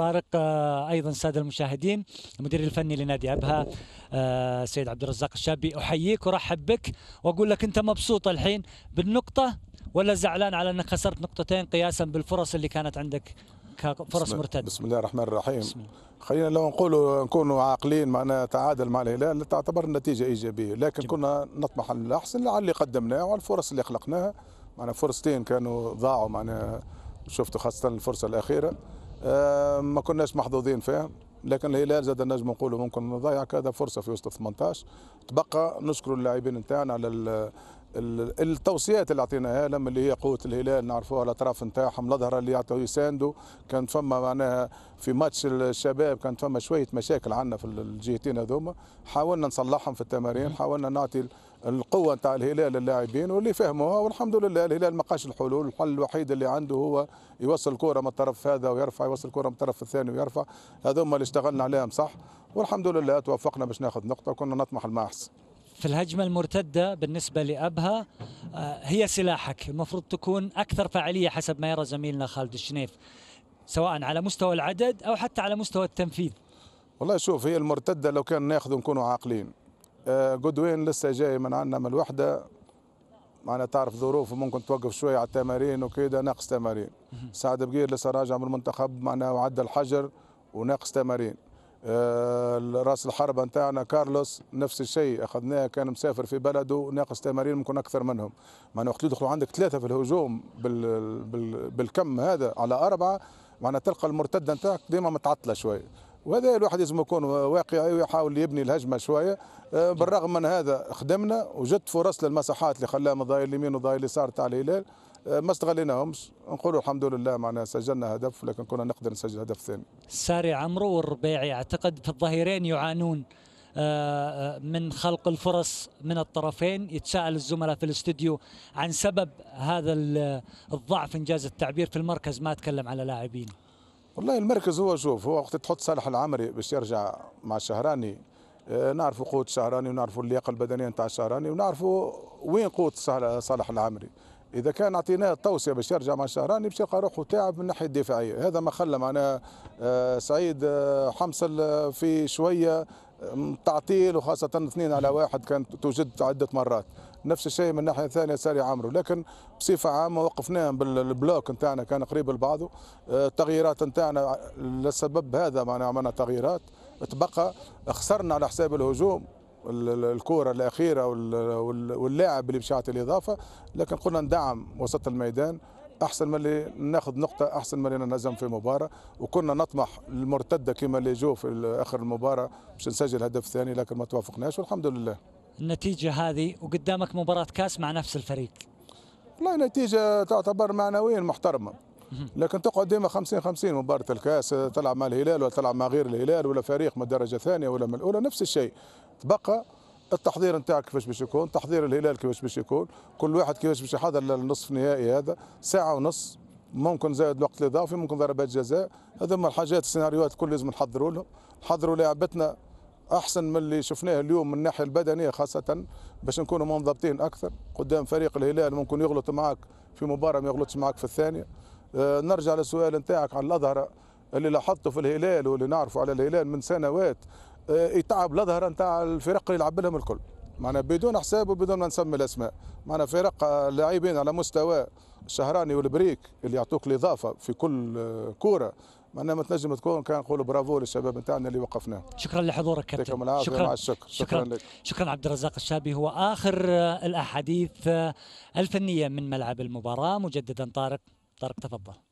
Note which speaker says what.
Speaker 1: طارق آه، ايضا الساده المشاهدين المدير الفني لنادي ابها آه، سيد عبد الرزاق الشابي احييك وارحب بك واقول لك انت مبسوط الحين بالنقطه ولا زعلان على انك خسرت نقطتين قياسا بالفرص اللي كانت عندك كفرص مرتده
Speaker 2: بسم الله الرحمن الرحيم خلينا لو نقولوا نكونوا عاقلين معنا تعادل مع الهلال تعتبر النتيجه ايجابيه لكن جميل. كنا نطمح للاحسن الاحسن على اللي قدمناه وعلى الفرص اللي خلقناها معنا فرصتين كانوا ضاعوا معنا شفتوا خاصه الفرصه الاخيره آه، ما كناش محظوظين فيها لكن الهلال زاد نجم نقولوا ممكن نضيع كذا فرصه في وسط 18 تبقى نشكر اللاعبين نتاعنا على التوصيات اللي اعطيناها لما اللي هي قوه الهلال نعرفوها الاطراف نتاعهم الاظهر اللي يعطوا يساندوا كانت فما معناها في ماتش الشباب كانت فما شويه مشاكل عندنا في الجهتين هذوما حاولنا نصلحهم في التمارين حاولنا نعطي القوه نتاع الهلال للاعبين واللي فهموها والحمد لله الهلال ما قاش الحلول الحل الوحيد اللي عنده هو يوصل الكره من الطرف هذا ويرفع يوصل الكره من الطرف الثاني ويرفع هذوما اللي اشتغلنا عليهم صح والحمد لله توفقنا باش ناخذ نقطه وكنا نطمح لما احسن
Speaker 1: في الهجمة المرتدة بالنسبة لأبها آه، هي سلاحك المفروض تكون أكثر فاعلية حسب ما يرى زميلنا خالد الشنيف سواء على مستوى العدد
Speaker 2: أو حتى على مستوى التنفيذ والله شوف هي المرتدة لو كان ناخذ نكونوا عاقلين آه، جودوين لسه جاي من عندنا من الوحدة معنا تعرف ظروفه ممكن توقف شوية على التمارين وكذا ناقص تمارين سعد بقير لسه راجع من المنتخب معنا وعدى الحجر وناقص تمارين آه، راس الحربة نتاعنا كارلوس نفس الشيء اخذناه كان مسافر في بلده ناقص تمارين ممكن اكثر منهم معناها وقت يدخلوا عندك ثلاثه في الهجوم بال... بال... بالكم هذا على اربعه معناها تلقى المرتده نتاعك ديما متعطله شويه وهذا الواحد لازم يكون واقعي ويحاول يبني الهجمه شويه آه، بالرغم من هذا خدمنا وجدت فرص للمساحات اللي خلاها من اليمين وضايل اليسار تاع الهلال آه، ما استغليناهمش نقولوا الحمد لله معنا سجلنا هدف لكن كنا نقدر نسجل هدف ثاني
Speaker 1: ساري عمرو والربيعي اعتقد في الظهيرين يعانون آه، آه، من خلق الفرص من الطرفين يتساءل الزملاء في الاستوديو عن سبب هذا الضعف انجاز التعبير في المركز ما اتكلم على لاعبين
Speaker 2: والله المركز هو شوف هو وقت تحط صالح العمري باش يرجع مع الشهراني نعرفوا قوة الشهراني ونعرفوا اللياقة البدنية نتاع الشهراني ونعرفوا وين قوة صالح العمري اذا كان اعطيناه التوصيه باش يرجع مع الشهراني باش يلقى روحه تعب من الناحيه الدفاعيه هذا ما خلى معناها آه، سعيد آه، حمصل آه، في شويه تعطيل وخاصه اثنين على واحد كانت توجد عده مرات نفس الشيء من الناحيه الثانيه ساري عمرو لكن بصفه عامه وقفناهم بالبلوك نتاعنا كان قريب لبعضه التغييرات نتاعنا لسبب هذا معناها عملنا تغييرات تبقى خسرنا على حساب الهجوم الكورة الأخيرة واللاعب اللي بشاعة الإضافة لكن قلنا ندعم وسط الميدان احسن من اللي ناخذ نقطه احسن من اللي نهزم في مباراه وكنا نطمح المرتده كما اللي جو في اخر المباراه باش نسجل هدف ثاني لكن ما توافقناش والحمد لله
Speaker 1: النتيجه هذه وقدامك مباراه كاس مع نفس الفريق
Speaker 2: لا نتيجه تعتبر معنويا محترمه لكن تقعد ديما 50 50 مباراه الكاس تلعب مع الهلال ولا تلعب مع غير الهلال ولا فريق من الدرجه الثانيه ولا من الاولى نفس الشيء تبقى التحضير نتاعك كيفاش باش يكون تحضير الهلال كيفاش باش يكون كل واحد كيفاش باش يحضر للنصف النهائي هذا ساعه ونص ممكن زائد وقت اضافي ممكن ضربات جزاء هذوما الحاجات السيناريوهات الكل لازم نحضروا لهم نحضروا لعبتنا احسن من اللي شفناه اليوم من الناحيه البدنيه خاصه باش نكونوا منضبطين اكثر قدام فريق الهلال ممكن يغلط معك في مباراه ما يغلطش معك في الثانيه أه نرجع للسؤال نتاعك على الاظهر اللي لاحظته في الهلال واللي نعرفه على الهلال من سنوات يتعب الاظهر نتاع الفرق اللي يلعب لهم الكل معنا بدون حساب وبدون ما نسمي الاسماء معنا فرق لاعبين على مستوى الشهراني والبريك اللي يعطوك الاضافه في كل كوره معنا ما تنجم تكون كان نقول برافو للشباب نتاعنا اللي وقفناه شكرا
Speaker 1: لحضورك كابتن شكرا مع الشكر شكرا شكرا, لك. شكرا عبد الرزاق الشابي هو اخر الاحاديث الفنيه من ملعب المباراه مجددا طارق طارق تفضل